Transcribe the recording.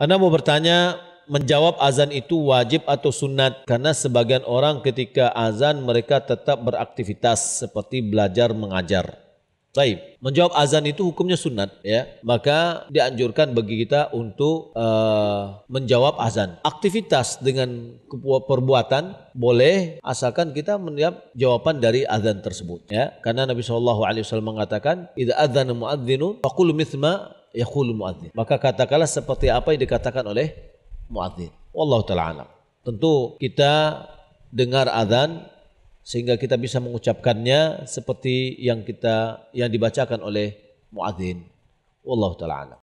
Anda mau bertanya, menjawab azan itu wajib atau sunat? Karena sebagian orang ketika azan mereka tetap beraktivitas seperti belajar mengajar. Baik, menjawab azan itu hukumnya sunat ya. Maka dianjurkan bagi kita untuk uh, menjawab azan. Aktivitas dengan perbuatan boleh asalkan kita menjawab jawaban dari azan tersebut ya. Karena Nabi Shallallahu alaihi wasallam mengatakan, "Idza adzana muadzinun faqul mithma yaqulu muadzin. Maka katakanlah seperti apa yang dikatakan oleh muadzin. Wallahu taala alam. Tentu kita dengar azan sehingga kita bisa mengucapkannya seperti yang kita yang dibacakan oleh muadzin. Wallahu taala alam.